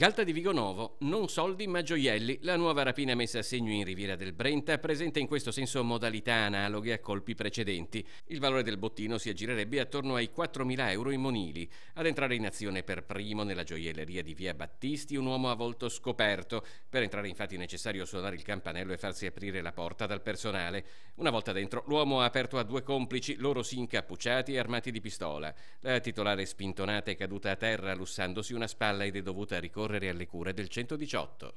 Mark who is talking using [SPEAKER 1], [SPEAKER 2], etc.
[SPEAKER 1] Galta di Vigonovo, non soldi ma gioielli. La nuova rapina messa a segno in Riviera del Brenta presenta in questo senso modalità analoghe a colpi precedenti. Il valore del bottino si aggirerebbe attorno ai 4.000 euro in monili. Ad entrare in azione per primo nella gioielleria di Via Battisti un uomo a volto scoperto. Per entrare infatti è necessario suonare il campanello e farsi aprire la porta dal personale. Una volta dentro l'uomo ha aperto a due complici, loro si incappucciati e armati di pistola. La titolare spintonata è caduta a terra lussandosi una spalla ed è dovuta ricorrere ricorrere alle cure del 118.